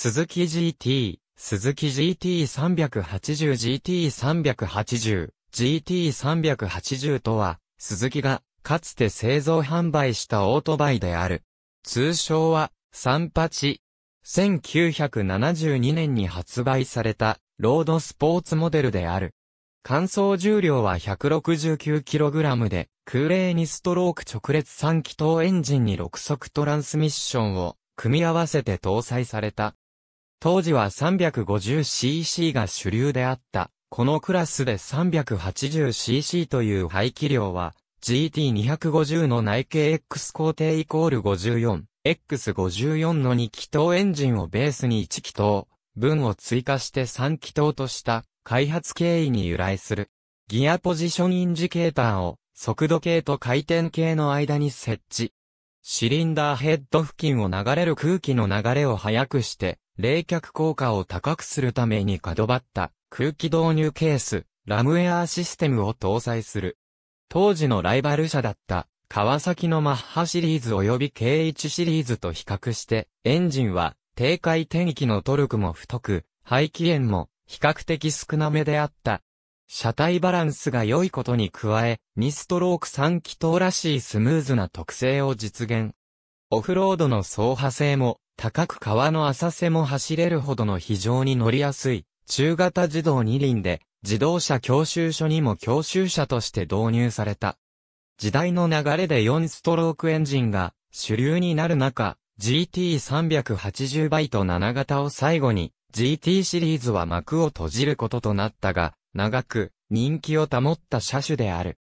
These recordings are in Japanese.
鈴木 GT、鈴木 GT380、GT380、GT380 とは、鈴木が、かつて製造販売したオートバイである。通称は、38。1972年に発売された、ロードスポーツモデルである。乾燥重量は 169kg で、空冷にストローク直列3気筒エンジンに6速トランスミッションを組み合わせて搭載された。当時は 350cc が主流であった。このクラスで 380cc という排気量は GT250 の内径 X 工程イコール 54X54 の2気筒エンジンをベースに1気筒分を追加して3気筒とした開発経緯に由来する。ギアポジションインジケーターを速度計と回転計の間に設置。シリンダーヘッド付近を流れる空気の流れを速くして、冷却効果を高くするために角張った空気導入ケース、ラムエアアシステムを搭載する。当時のライバル車だった川崎のマッハシリーズ及び K1 シリーズと比較して、エンジンは低回転域のトルクも太く、排気炎も比較的少なめであった車体バランスが良いことに加え、2ストローク3気筒らしいスムーズな特性を実現。オフロードの走破性も、高く川の浅瀬も走れるほどの非常に乗りやすい、中型自動二輪で、自動車教習所にも教習車として導入された。時代の流れで4ストロークエンジンが主流になる中、GT380 バイト7型を最後に、GT シリーズは幕を閉じることとなったが、長く人気を保った車種である。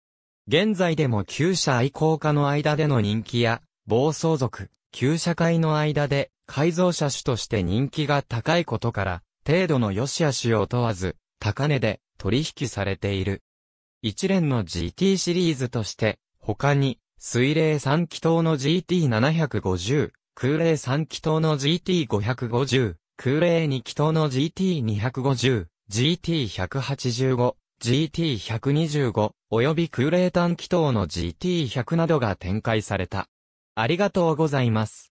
現在でも旧車愛好家の間での人気や、暴走族、旧車会の間で改造車種として人気が高いことから、程度の良し悪しを問わず、高値で取引されている。一連の GT シリーズとして、他に、水冷3気筒の GT750、空冷3気筒の GT550、空冷2気筒の GT250、GT185、GT125、及び空冷淡気筒の GT100 などが展開された。ありがとうございます。